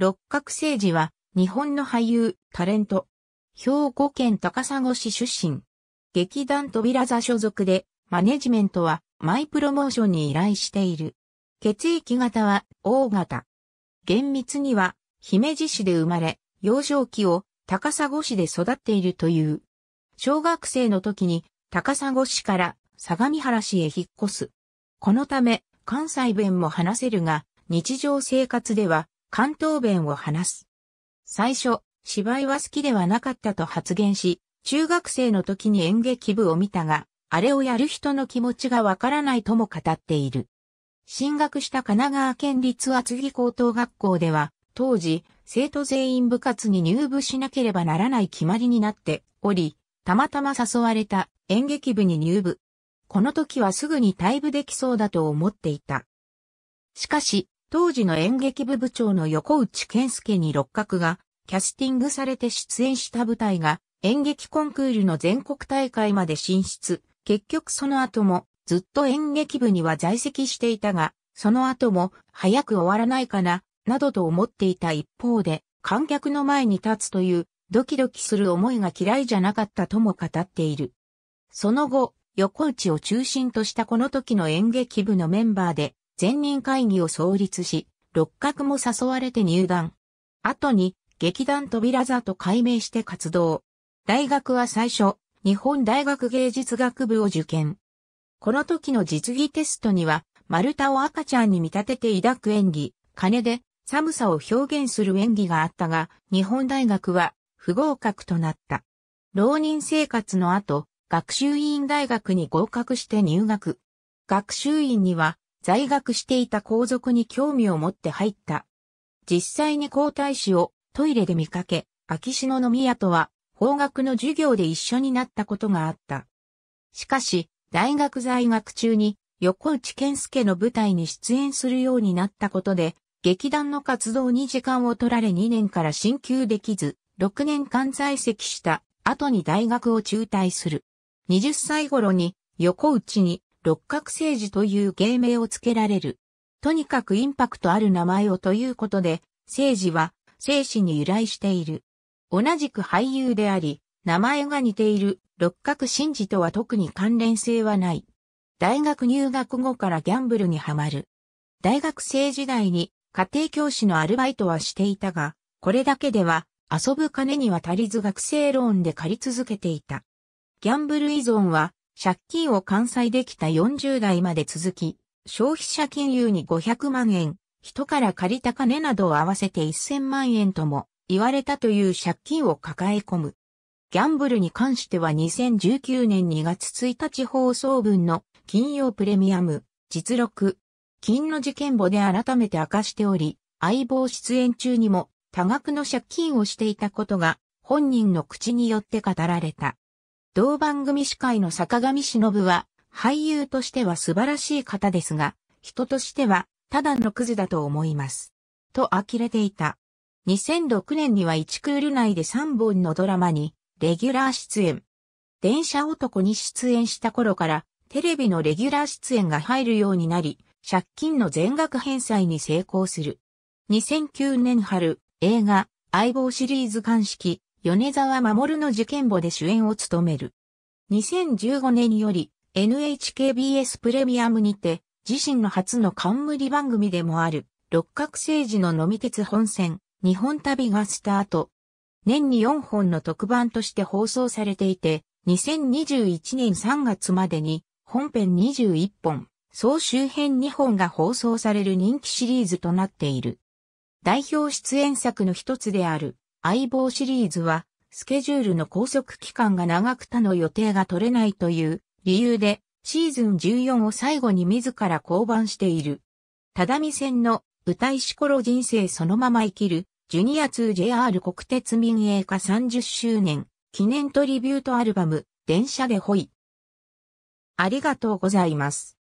六角聖治は、日本の俳優、タレント。兵庫県高砂市出身。劇団扉座所属で、マネジメントは、マイプロモーションに依頼している。血液型は、O 型。厳密には、姫路市で生まれ、幼少期を高砂市で育っているという。小学生の時に高砂市から相模原市へ引っ越す。このため関西弁も話せるが、日常生活では関東弁を話す。最初、芝居は好きではなかったと発言し、中学生の時に演劇部を見たが、あれをやる人の気持ちがわからないとも語っている。進学した神奈川県立厚木高等学校では、当時、生徒全員部活に入部しなければならない決まりになっており、たまたま誘われた演劇部に入部。この時はすぐに退部できそうだと思っていた。しかし、当時の演劇部部長の横内健介に六角がキャスティングされて出演した舞台が演劇コンクールの全国大会まで進出。結局その後もずっと演劇部には在籍していたが、その後も早く終わらないかな、などと思っていた一方で、観客の前に立つというドキドキする思いが嫌いじゃなかったとも語っている。その後、横内を中心としたこの時の演劇部のメンバーで、全人会議を創立し、六角も誘われて入団。後に、劇団扉座と改名して活動。大学は最初、日本大学芸術学部を受験。この時の実技テストには、丸太を赤ちゃんに見立てて抱く演技、金で寒さを表現する演技があったが、日本大学は不合格となった。浪人生活の後、学習院大学に合格して入学。学習院には在学していた皇族に興味を持って入った。実際に皇太子をトイレで見かけ、秋篠宮とは法学の授業で一緒になったことがあった。しかし、大学在学中に横内健介の舞台に出演するようになったことで、劇団の活動に時間を取られ2年から進級できず、6年間在籍した後に大学を中退する。20歳頃に横内に六角政治という芸名を付けられる。とにかくインパクトある名前をということで、政治は、生死に由来している。同じく俳優であり、名前が似ている六角真治とは特に関連性はない。大学入学後からギャンブルにはまる。大学生時代に家庭教師のアルバイトはしていたが、これだけでは遊ぶ金には足りず学生ローンで借り続けていた。ギャンブル依存は借金を完済できた40代まで続き、消費者金融に500万円、人から借りた金などを合わせて1000万円とも言われたという借金を抱え込む。ギャンブルに関しては2019年2月1日放送分の金曜プレミアム、実録、金の事件簿で改めて明かしており、相棒出演中にも多額の借金をしていたことが本人の口によって語られた。同番組司会の坂上忍は、俳優としては素晴らしい方ですが、人としては、ただのクズだと思います。と呆れていた。2006年には1クール内で3本のドラマに、レギュラー出演。電車男に出演した頃から、テレビのレギュラー出演が入るようになり、借金の全額返済に成功する。2009年春、映画、相棒シリーズ鑑識、米沢守の受験簿で主演を務める。2015年より NHKBS プレミアムにて自身の初の冠番組でもある六角政治の飲み鉄本線日本旅がスタート。年に4本の特番として放送されていて2021年3月までに本編21本、総周辺2本が放送される人気シリーズとなっている。代表出演作の一つである相棒シリーズは、スケジュールの拘束期間が長く他の予定が取れないという理由で、シーズン14を最後に自ら降板している。只見線の歌いし頃人生そのまま生きる、ジュニア 2JR 国鉄民営化30周年記念トリビュートアルバム、電車でホイ。ありがとうございます。